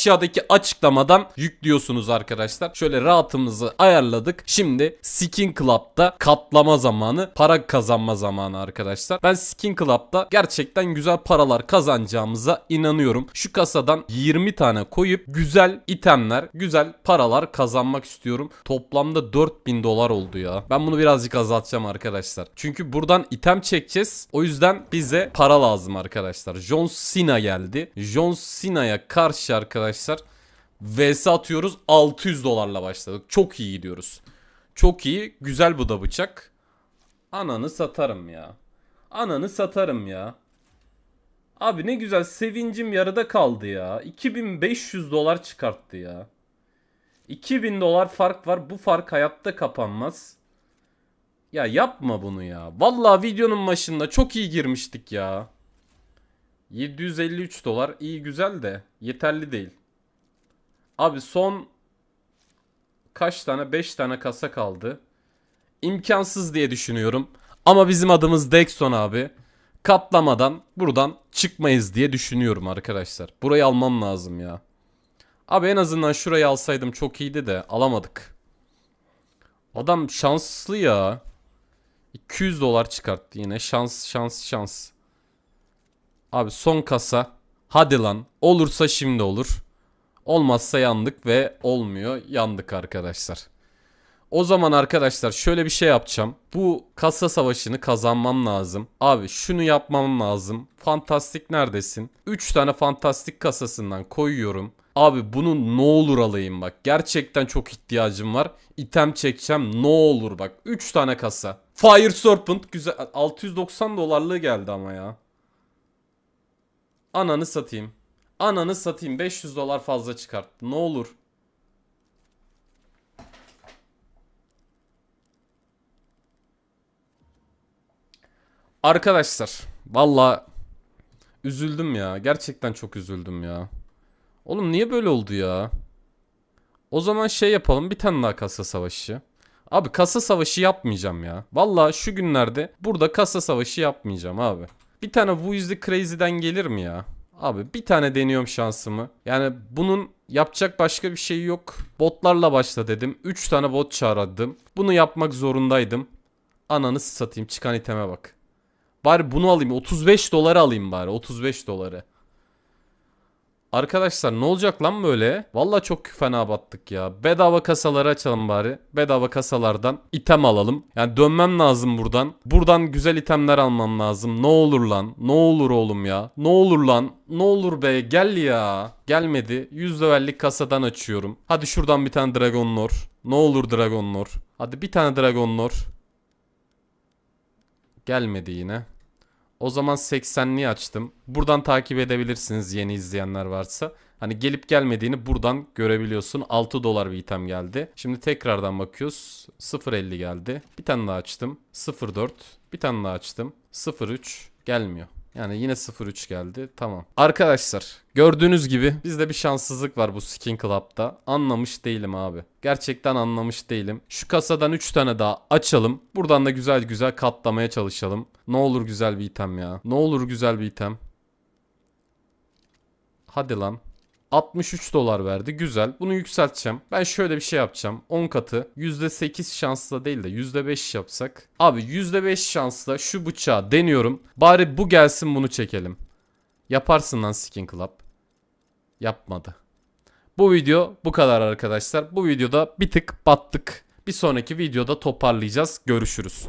aşağıdaki açıklamadan yüklüyorsunuz arkadaşlar. Şöyle rahatımızı ayarladık. Şimdi Skin Club'da katlama zamanı, para kazanma zamanı arkadaşlar. Ben Skin Club'da gerçekten güzel paralar kazanacağımıza inanıyorum. Şu kasadan 20 tane koyup güzel itemler, güzel paralar kazanmak istiyorum. Toplamda 4000 dolar oldu ya. Ben bunu birazcık azaltacağım arkadaşlar. Çünkü buradan item çekeceğiz. O yüzden bize para lazım arkadaşlar. John Cena geldi. John Cena'ya karşı arkadaşlar arkadaşlar. VS atıyoruz 600 dolarla başladık. Çok iyi gidiyoruz. Çok iyi. Güzel bu da bıçak. Ananı satarım ya. Ananı satarım ya. Abi ne güzel sevincim yarıda kaldı ya. 2500 dolar çıkarttı ya. 2000 dolar fark var. Bu fark hayatta kapanmaz. Ya yapma bunu ya. Vallahi videonun başında çok iyi girmiştik ya. 753 dolar iyi güzel de yeterli değil. Abi son kaç tane? 5 tane kasa kaldı. İmkansız diye düşünüyorum. Ama bizim adımız Dexon abi. Katlamadan buradan çıkmayız diye düşünüyorum arkadaşlar. Burayı almam lazım ya. Abi en azından şurayı alsaydım çok iyiydi de alamadık. Adam şanslı ya. 200 dolar çıkarttı yine. Şans şans şans. Abi son kasa. Hadi lan. Olursa şimdi olur. Olmazsa yandık ve olmuyor. Yandık arkadaşlar. O zaman arkadaşlar şöyle bir şey yapacağım. Bu kasa savaşını kazanmam lazım. Abi şunu yapmam lazım. Fantastik neredesin? 3 tane fantastik kasasından koyuyorum. Abi bunu ne olur alayım bak. Gerçekten çok ihtiyacım var. İtem çekeceğim ne olur bak. 3 tane kasa. Fire Serpent güzel. 690 dolarlığı geldi ama ya. Ananı satayım. Ananı satayım 500 dolar fazla çıkarttı. Ne olur. Arkadaşlar valla üzüldüm ya. Gerçekten çok üzüldüm ya. Oğlum niye böyle oldu ya? O zaman şey yapalım bir tane daha kasa savaşı. Abi kasa savaşı yapmayacağım ya. Valla şu günlerde burada kasa savaşı yapmayacağım abi. Bir tane bu yüzde crazy'den gelir mi ya? Abi bir tane deniyorum şansımı. Yani bunun yapacak başka bir şey yok. Botlarla başla dedim. 3 tane bot çağırdım. Bunu yapmak zorundaydım. Ananı satayım çıkan iteme bak. Bari bunu alayım. 35 doları alayım bari. 35 doları. Arkadaşlar ne olacak lan böyle? Valla çok fena battık ya. Bedava kasaları açalım bari. Bedava kasalardan item alalım. Yani dönmem lazım buradan. Buradan güzel itemler almam lazım. Ne olur lan. Ne olur oğlum ya. Ne olur lan. Ne olur be gel ya. Gelmedi. 100 levellik kasadan açıyorum. Hadi şuradan bir tane Dragon Lord. Ne olur Dragon Lord. Hadi bir tane Dragon Lord. Gelmedi yine. O zaman 80'liği açtım. Buradan takip edebilirsiniz yeni izleyenler varsa. Hani gelip gelmediğini buradan görebiliyorsun. 6 dolar bir item geldi. Şimdi tekrardan bakıyoruz. 0.50 geldi. Bir tane daha açtım. 0.4. Bir tane daha açtım. 0.3 gelmiyor. Yani yine 0-3 geldi. Tamam. Arkadaşlar gördüğünüz gibi bizde bir şanssızlık var bu Skin Club'da. Anlamış değilim abi. Gerçekten anlamış değilim. Şu kasadan 3 tane daha açalım. Buradan da güzel güzel katlamaya çalışalım. Ne olur güzel bir item ya. Ne olur güzel bir item. Hadi lan. 63 dolar verdi. Güzel. Bunu yükselteceğim. Ben şöyle bir şey yapacağım. 10 katı %8 şansla değil de %5 yapsak. Abi %5 şansla şu bıçağı deniyorum. Bari bu gelsin bunu çekelim. Yaparsın lan Skin Club. Yapmadı. Bu video bu kadar arkadaşlar. Bu videoda bir tık battık. Bir sonraki videoda toparlayacağız. Görüşürüz.